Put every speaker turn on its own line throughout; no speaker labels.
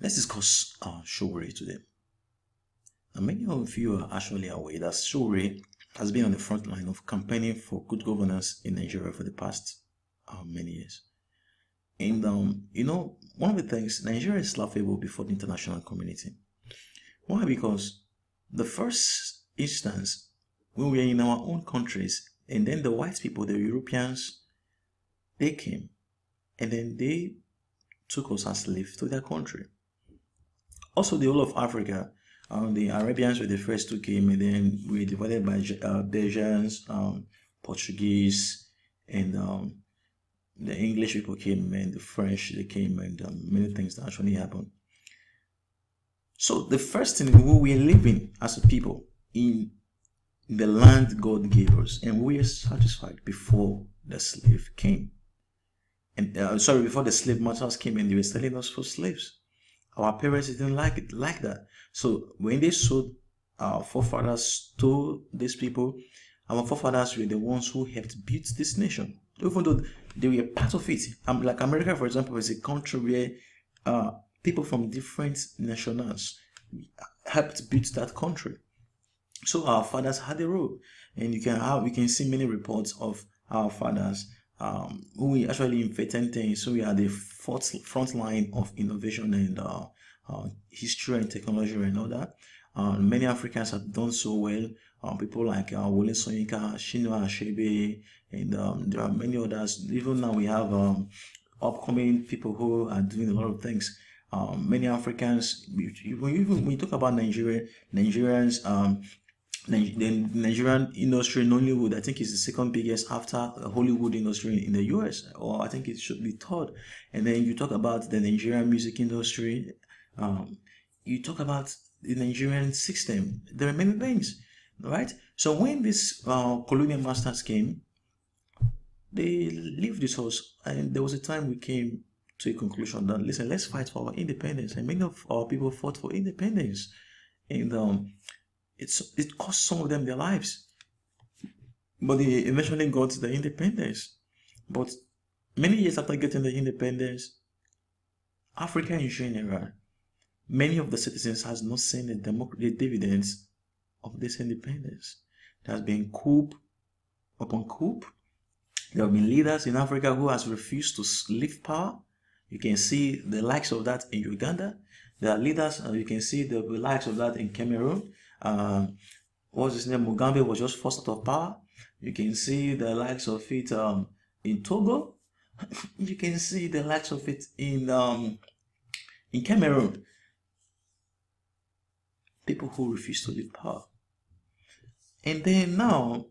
Let's discuss uh, Showray today. Now, many of you are actually aware that Showray has been on the front line of campaigning for good governance in Nigeria for the past uh, many years. And um, you know, one of the things Nigeria is laughable before the international community. Why? Because the first instance when we were in our own countries, and then the white people, the Europeans, they came, and then they took us as slaves to their country also the whole of Africa. Um, the Arabians were the first who came, and then we divided by uh, Belgians, um, Portuguese, and um, the English people came, and the French they came, and um, many things that actually happened. So the first thing who we are living as a people in the land God gave us, and we are satisfied before the slave came, and uh, sorry before the slave masters came, and they were selling us for slaves. Our parents didn't like it like that. So when they sold our forefathers to these people, our forefathers were the ones who helped build this nation. Even though they were part of it. Um, like America, for example, is a country where uh, people from different nationals helped build that country. So our fathers had a role, and you can have you can see many reports of our fathers um, we actually invented things, so we are the front line of innovation and uh, uh, history and technology and all that. Uh, many Africans have done so well. Um, people like uh, Wole Soyinka, Chinua Achebe, and um, there are many others. Even now we have um, upcoming people who are doing a lot of things. Um, many Africans, when you talk about Nigeria, Nigerians um, the Nigerian industry in Nollywood, I think, is the second biggest after the Hollywood industry in the US, or I think it should be third. And then you talk about the Nigerian music industry, um, you talk about the Nigerian system. There are many things, right? So when these uh, colonial masters came, they leave this house, and there was a time we came to a conclusion that listen, let's fight for our independence, and many of our people fought for independence, and um, it's, it cost some of them their lives. But they eventually got the independence. But many years after getting the independence, Africa in general, many of the citizens has not seen the, democratic dividends of this independence. There has been coup upon coup. There have been leaders in Africa who has refused to leave power. You can see the likes of that in Uganda. There are leaders, and you can see the likes of that in Cameroon. Uh, what's his name? Mugambi was just forced out of power. You can see the likes of it um, in Togo. you can see the likes of it in um, in Cameroon. People who refuse to leave power. And then now,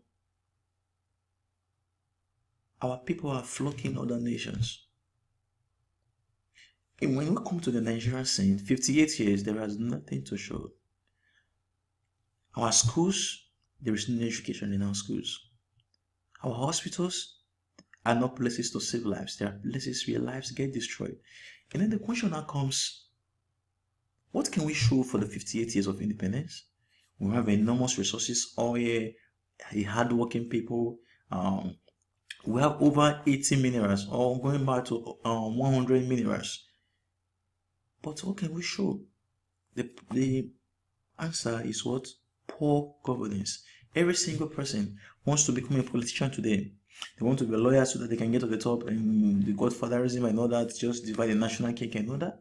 our people are flocking other nations. And when we come to the Nigerian scene, 58 years, there is nothing to show. Our schools, there is no education in our schools. Our hospitals are not places to save lives, they are places where lives get destroyed. And then the question now comes what can we show for the 58 years of independence? We have enormous resources, oil, hardworking people. Um, we have over 80 minerals, or going back to um, 100 minerals. But what can we show? The, the answer is what? poor governance. Every single person wants to become a politician today. They want to be a lawyer so that they can get to the top and the godfatherism and all that, just divide the national cake and all that.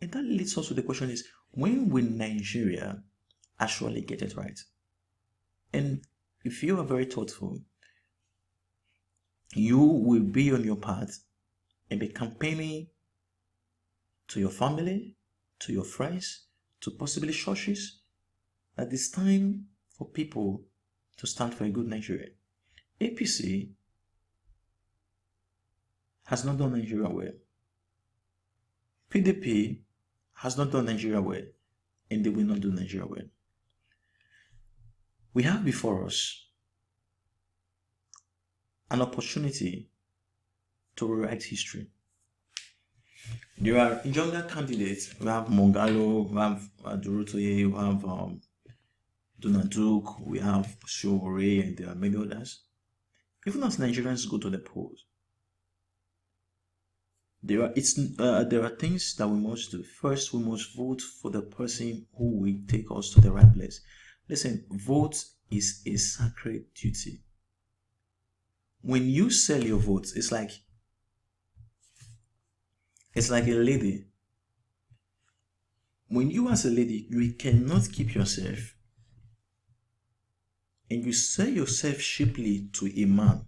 And that leads us to the question is when will Nigeria actually get it right? And if you are very thoughtful, you will be on your path and be campaigning to your family, to your friends, to possibly churches, that it's time for people to stand for a good Nigeria. APC has not done Nigeria well. PDP has not done Nigeria well, and they will not do Nigeria well. We have before us an opportunity to rewrite history. There are younger candidates. We have Mongalo, we have Durutoye, we have um, Donaduk, we have Shore, and there are many others. Even as Nigerians go to the polls, there are it's uh, there are things that we must do. First, we must vote for the person who will take us to the right place. Listen, vote is a sacred duty. When you sell your vote, it's like it's like a lady. When you as a lady, you cannot keep yourself and you sell yourself cheaply to a man,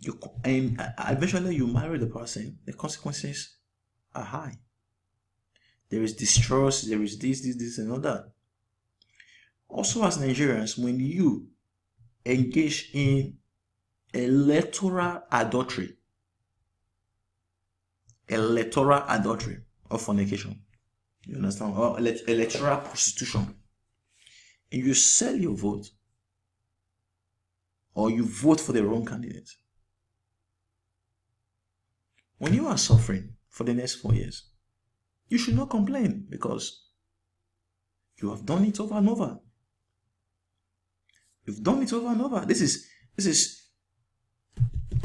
you and uh, eventually you marry the person, the consequences are high. There is distrust, there is this, this, this, and all that. Also, as Nigerians, when you engage in electoral adultery, electoral adultery or fornication, you understand, or electoral prostitution, and you sell your vote or you vote for the wrong candidate. When you are suffering for the next four years, you should not complain because you have done it over and over. You've done it over and over. This is this is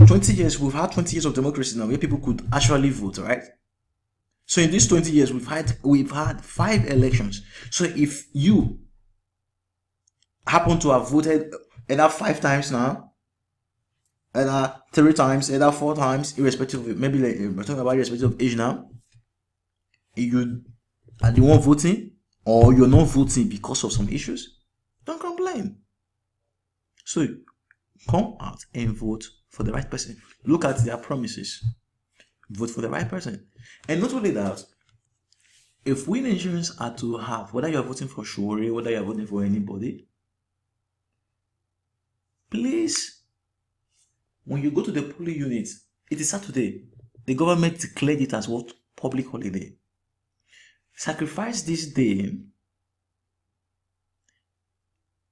20 years. We've had 20 years of democracy now where people could actually vote, right? So in these 20 years, we've had we've had five elections. So if you happen to have voted either five times now, either three times, either four times, irrespective of maybe like we're talking about irrespective of age now. You are you want voting or you're not voting because of some issues, don't complain. So come out and vote for the right person. Look at their promises. Vote for the right person. And not only that, if we Nigerians are to have, whether you're voting for Shuri, whether you're voting for anybody, Please, when you go to the polling unit, it is Saturday. The government declared it as what? Public holiday. Sacrifice this day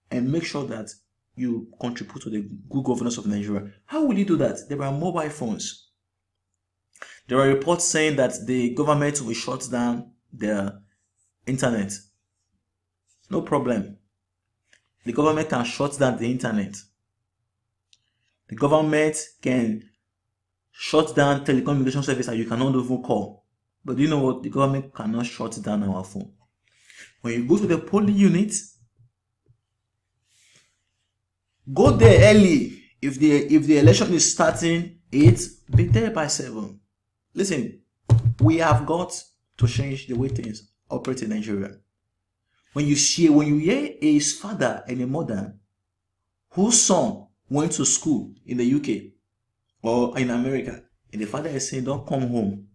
and make sure that you contribute to the good governance of Nigeria. How will you do that? There are mobile phones. There are reports saying that the government will shut down their internet. No problem. The government can shut down the internet. The government can shut down telecommunication service and you cannot even call. But you know what? The government cannot shut down our phone. When you go to the polling unit, go there early. If the if the election is starting eight, be there by seven. Listen, we have got to change the way things operate in Nigeria. When you see when you hear a father and a mother whose son went to school in the UK or in America, and the father is saying, Don't come home.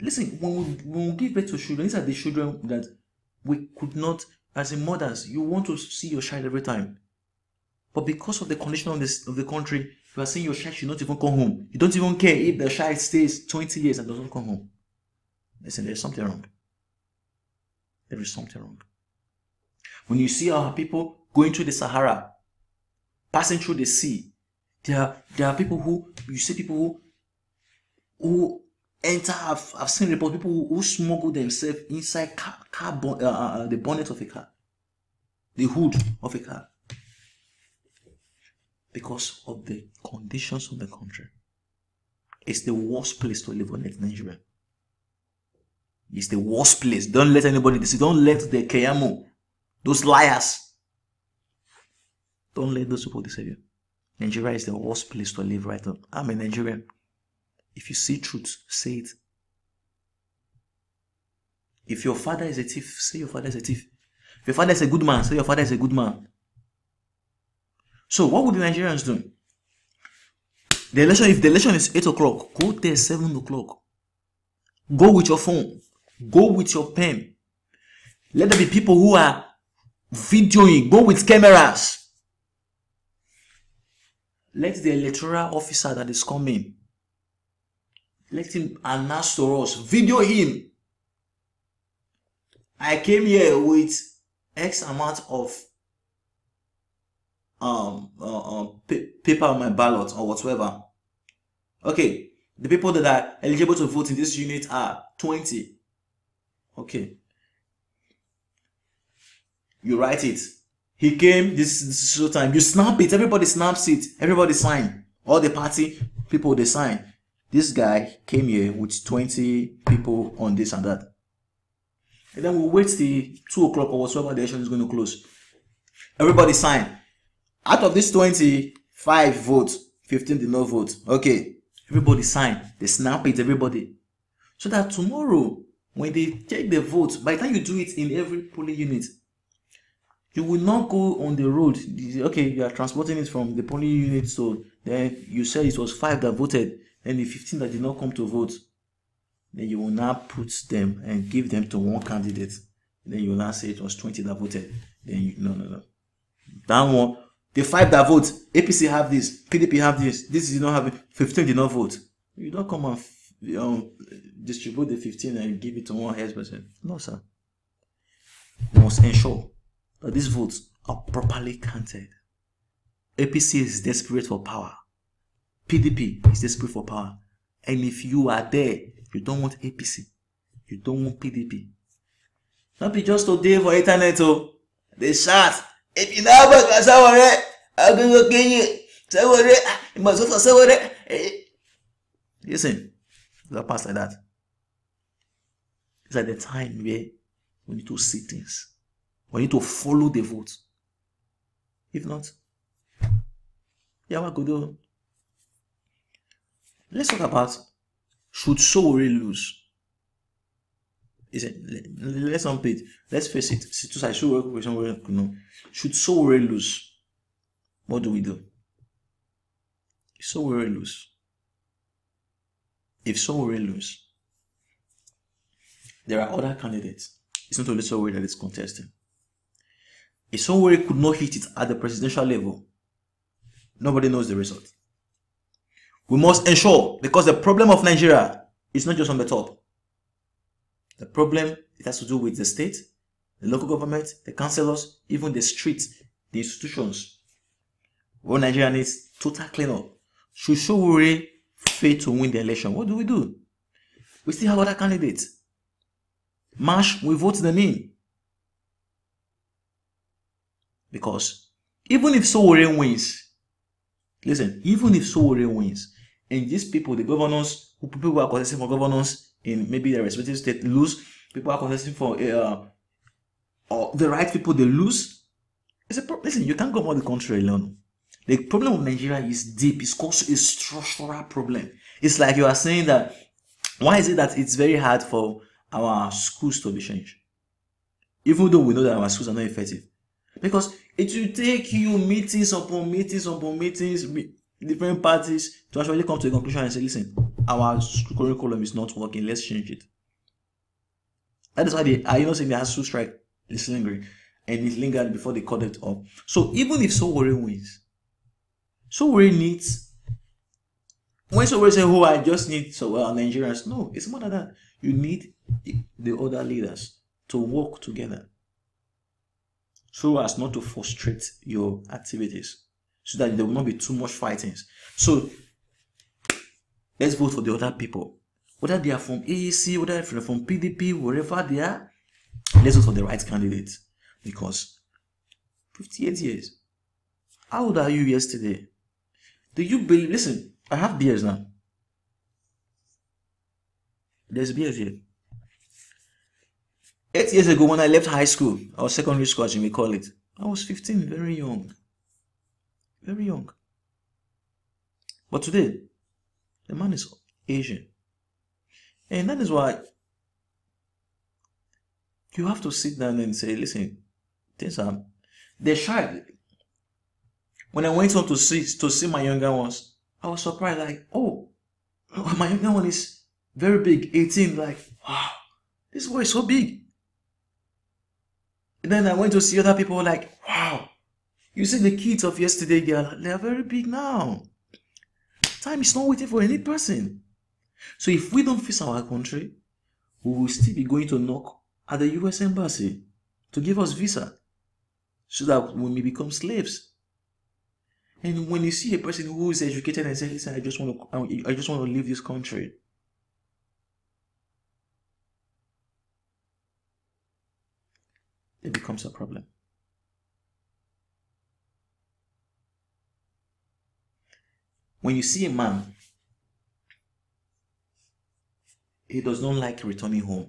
Listen, when we, when we give birth to children, these are the children that we could not, as a mothers, you want to see your child every time. But because of the condition of, this, of the country, you are saying your child should not even come home. You don't even care if the child stays 20 years and doesn't come home. Listen, there's something wrong. There is something wrong. When you see our people going to the Sahara passing through the sea. There are, there are people who, you see people who, who enter, I've, I've seen reports, people who, who smuggle themselves inside car, car bon, uh, uh, uh, the bonnet of a car, the hood of a car, because of the conditions of the country. It's the worst place to live on in Nigeria. It's the worst place. Don't let anybody this. Don't let the Kayamo, those liars, don't let those people deceive you. Nigeria is the worst place to live right now. I'm a Nigerian. If you see truth, say it. If your father is a thief, say your father is a thief. If your father is a good man, say your father is a good man. So what would the Nigerians do? The election, if the election is 8 o'clock, go there 7 o'clock. Go with your phone. Go with your pen. Let there be people who are videoing. Go with cameras. let the electoral officer that is coming let him announce to us video him i came here with x amount of um, uh, uh, paper on my ballot or whatsoever okay the people that are eligible to vote in this unit are twenty. okay you write it He came, this is show time. You snap it, everybody snaps it, everybody sign. All the party people they sign. This guy came here with 20 people on this and that. And then we wait till 2 o'clock or whatsoever the election is going to close. Everybody sign. Out of this 25 votes, 15 did not vote. Okay. Everybody sign. They snap it, everybody. So that tomorrow, when they take the vote, by the time you do it in every polling unit, you will not go on the road okay you are transporting it from the polling unit so then you said it was five that voted and the 15 that did not come to vote then you will now put them and give them to one candidate then you will now say it was 20 that voted then you no no no that one the five that vote apc have this pdp have this this is not having 15 did not vote you don't come and um, distribute the 15 and give it to one head person no sir you must ensure That these votes are properly counted. APC is desperate for power. PDP is desperate for power. And if you are there, you don't want APC. You don't want PDP. Don't be just today for internet, oh. They shout. If you now work at I'm going to kill you. Sawore, you must work for Sawore. Eh. Listen, it's not past like that. It's at the time where we need to see things. you need to follow the vote. If not, Yawa do? Let's talk about should Sowore lose. Is it, let's unpack it. Let's face it. Should Sowore lose, what do we do? If Sowore lose, if Sowore lose, there are other candidates. It's not only Sowore that is contesting. If Sonwari could not hit it at the presidential level, nobody knows the result. We must ensure, because the problem of Nigeria is not just on the top. The problem, it has to do with the state, the local government, the councillors, even the streets, the institutions. What Nigeria needs total cleanup. Should Showore fail to win the election, what do we do? We still have other candidates. March, we vote them in. Because even if Soworen wins, listen, even if Soworen wins, and these people, the governors, who people who are contesting for governors in maybe their respective state lose, people are contesting for eh, uh, or the right people they lose. It's a pro- listen. You can't govern the country alone. The problem of Nigeria is deep. It's also a structural problem. It's like you are saying that why is it that it's very hard for our schools to be changed, even though we know that our schools are not effective. Because it will take you meetings upon meetings upon meetings, different parties to actually come to a conclusion and say, listen, our curriculum is not working, let's change it. That is why they are, you know, saying they had to strike is lingering and it lingered before they called it off. So even if Sowore wins, Sowore needs when Sowore say, Oh, I just need so well uh, Nigerians. No, it's more than that. You need the other leaders to work together so as not to frustrate your activities, so that there will not be too much fightings. So let's vote for the other people, whether they are from AEC, whether they're from PDP, wherever they are. Let's vote for the right candidate because 58 years. How old are you yesterday? Do you believe? Listen, I have beers now. There's beers here. Eight years ago, when I left high school, or secondary school as you may call it, I was 15, very young. Very young. But today, the man is Asian. And that is why you have to sit down and say, listen, things are. they're shy. when I went on to see to see my younger ones, I was surprised, like, oh, my younger one is very big, 18, like, wow, this boy is so big. And then I went to see other people like, wow, you see the kids of yesterday, they are, they are very big now. Time is not waiting for any person. So if we don't fix our country, we will still be going to knock at the US embassy to give us visa so that we may become slaves. And when you see a person who is educated and says, listen, I just want to, I just want to leave this country, it becomes a problem. When you see a man, he does not like returning home.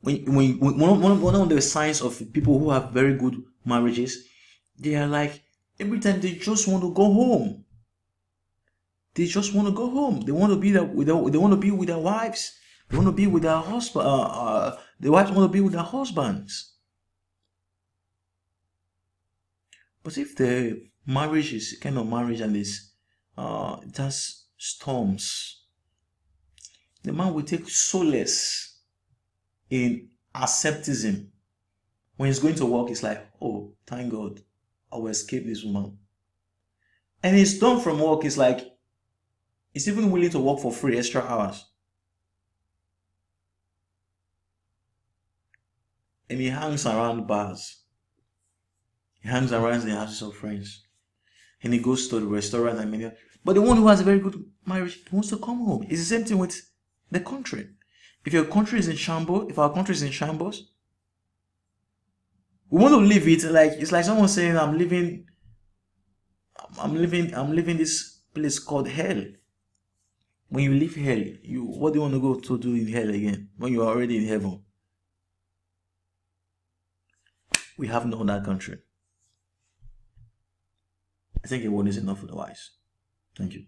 When, when, when one, one of the signs of people who have very good marriages, they are like, every time they just want to go home. They just want to go home. They want to be there with their, they want to be with their wives. They want to be with their husband. Uh, uh, the wives want to be with their husbands. But if the marriage is kind of marriage and is uh, just storms, the man will take solace in acceptism. When he's going to work, it's like, oh, thank God, I will escape this woman. And he's done from work, it's like, he's even willing to work for free extra hours. And he hangs around bars. He hangs around the houses of friends. And he goes to the restaurant and many But the one who has a very good marriage wants to come home. It's the same thing with the country. If your country is in shambles, if our country is in shambles, we want to leave it like it's like someone saying, I'm leaving I'm living I'm living this place called hell. When you leave hell, you what do you want to go to do in hell again when you are already in heaven? We have no other country. I think a one is enough for the wise. Thank you.